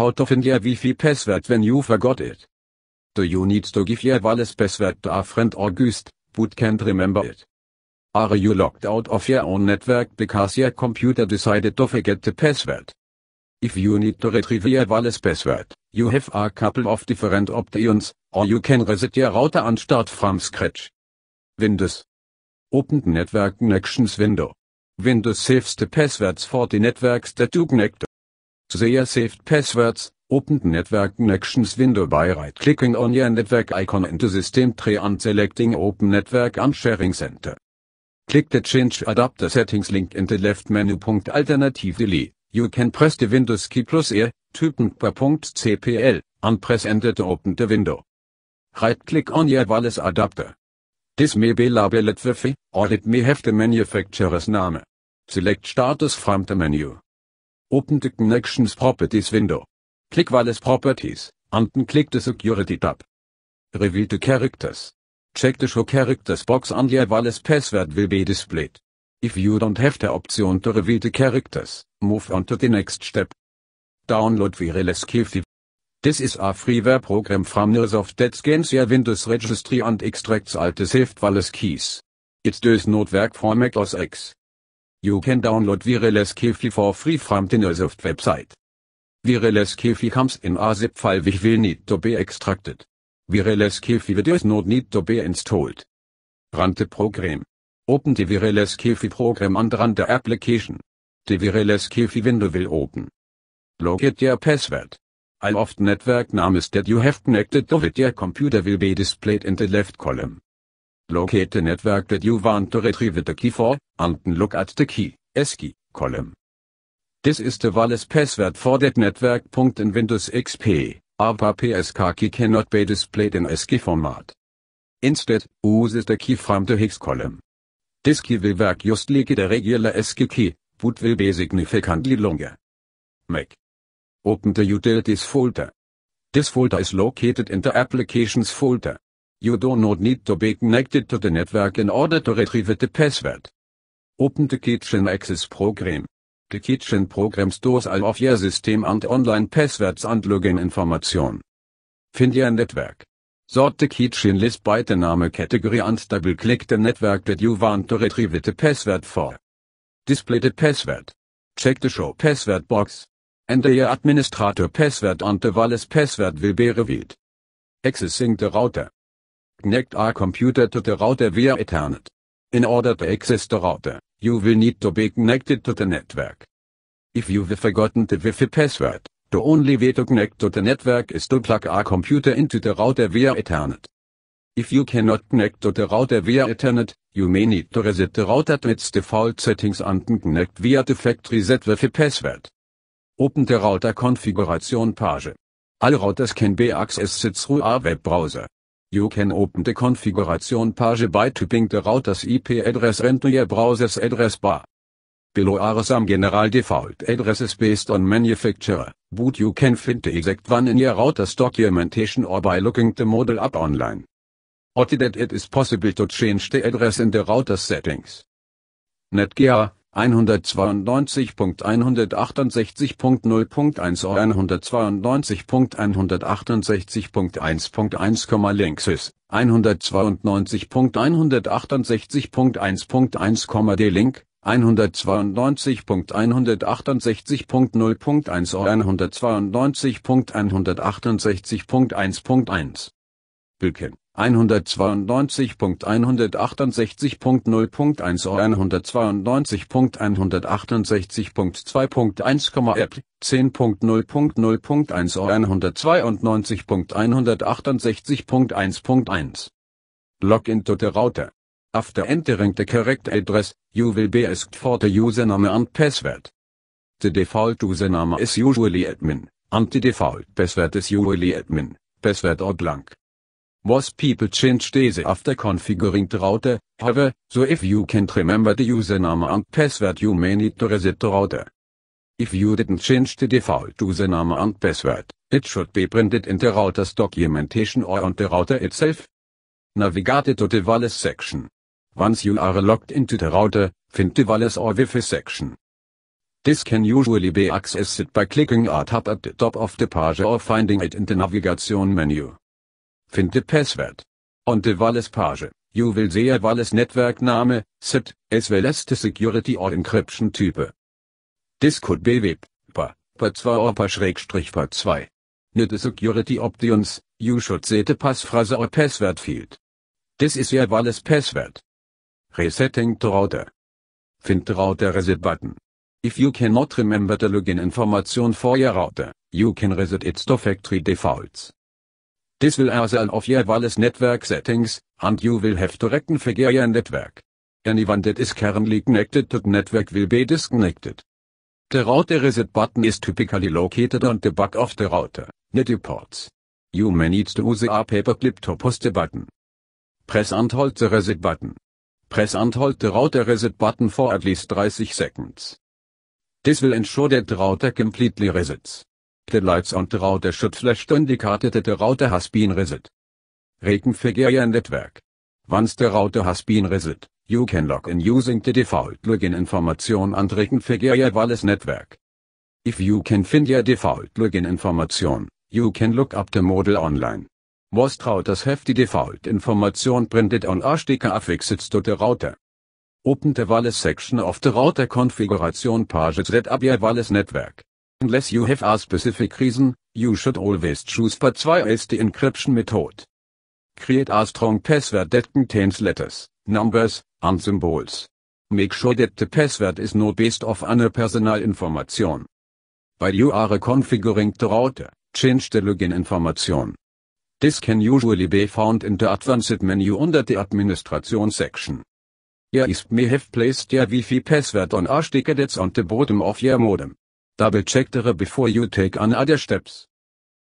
how to find your Wi-Fi password when you forgot it. Do you need to give your wallet password to a friend or guest, but can't remember it? Are you locked out of your own network because your computer decided to forget the password? If you need to retrieve your wallet password, you have a couple of different options, or you can reset your router and start from scratch. Windows. Open the Network Connections window. Windows saves the passwords for the networks that you connect so your saved passwords, open network connections window by right-clicking on your network icon into system tray and selecting Open Network and Sharing Center. Click the Change Adapter Settings link in the left menu. Alternatively, you can press the Windows key plus E, typen.cpl, and press Enter to open the window. Right-click on your wireless adapter. This may be labeled with fi or it may have the manufacturer's name. Select Status from the menu. Open the Connections Properties window. Click Wireless Properties, and click the Security tab. Reveal the characters. Check the Show Characters box and your wireless password will be displayed. If you don't have the option to reveal the characters, move on to the next step. Download Wireless Keyfie. This is a freeware program from Microsoft that scans your Windows registry and extracts all the saved wireless keys. It does not work for Mac OS X. You can download Wireless Kefi for free from the Nersoft website. Wireless Kefi comes in a zip file which will need to be extracted. Wireless Kefi does not need to be installed. Run the program. Open the Wireless Kefi program and run the application. The Wireless Kefi window will open. Log it your password. I'll often network names that you have connected to with your computer will be displayed in the left column locate the network that you want to retrieve the key for, and look at the key, S column. This is the valid password for that network. In Windows XP, APA PSK key cannot be displayed in ASCII format. Instead, use the key from the hex column. This key will work just like the regular ASCII key, but will be significantly longer. Mac. Open the Utilities folder. This folder is located in the Applications folder. You do not need to be connected to the network in order to retrieve the password. Open the Kitchen Access Program. The Kitchen Program stores all of your system and online passwords and login information. Find your network. Sort the kitchen list by the name category and double-click the network that you want to retrieve the password for. Display the password. Check the show password box. Enter your administrator password and the wireless password will be revealed. Accessing the router connect our computer to the router via Ethernet. In order to access the router, you will need to be connected to the network. If you've forgotten the Wi-Fi password, the only way to connect to the network is to plug our computer into the router via Ethernet. If you cannot connect to the router via Ethernet, you may need to reset the router to its default settings and connect via the factory set Wi-Fi password. Open the router configuration page. All routers can be accessed through our web browser. You can open the configuration page by typing the router's IP address into your browser's address bar. Below are some general default addresses based on manufacturer, but you can find the exact one in your router's documentation or by looking the model up online. Note that it is possible to change the address in the router's settings. Netgear 192.168.0.1 OR 192.168.1.1, Linksys 192.168.1.1, D-Link 192.168.0.1 OR 192.168.1.1 Bilken 192.168.0.1 192.168.2.1,app 10.0.0.1 192.168.1.1 Login to the router. After entering the correct address, you will be asked for the username and password. The default username is usually admin, and the default password is usually admin, password or blank. was people change these after configuring the router, however, so if you can't remember the username and password you may need to reset the router. If you didn't change the default username and password, it should be printed in the router's documentation or on the router itself. Navigate to the values section. Once you are logged into the router, find the values or Wi-Fi section. This can usually be accessed by clicking a tab at the top of the page or finding it in the navigation menu. Finde Passwort. Onte Wallis Page. You will see a Wallis network name, set, as well as the security or encryption type. This could be web, pa, pa 2 or pa schrägstrich pa 2. Not the security options, you should set the passphrase or password field. This is your Wallis password. Resetting the router. Find the router reset button. If you cannot remember the login information for your router, you can reset its to factory defaults. This will asal of your wireless network settings, and you will have to reconfigure your network. Anyone that is currently connected to the network will be disconnected. The router reset button is typically located on the back of the router, near the ports. You may need to use a paperclip to push the button. Press and hold the reset button. Press and hold the router reset button for at least 30 seconds. This will ensure that the router completely resets. The lights on the router should flash to indicate that the router has been reset. Reconfigure your network. Once the router has been reset, you can log in using the default login information and reconfigure your wireless network. If you can find your default login information, you can look up the model online. Most routers have the default information printed on a sticker affixed to the router. Open the wireless section of the router configuration page to set up your wireless network. Unless you have a specific reason, you should always choose Part 2 as the encryption method. Create a strong password that contains letters, numbers, and symbols. Make sure that the password is not based off any personal information. While you are configuring the router, change the login information. This can usually be found in the advanced menu under the administration section. Your ISP may have placed your Wi-Fi password on a sticker that's on the bottom of your modem. Double check the before you take another steps.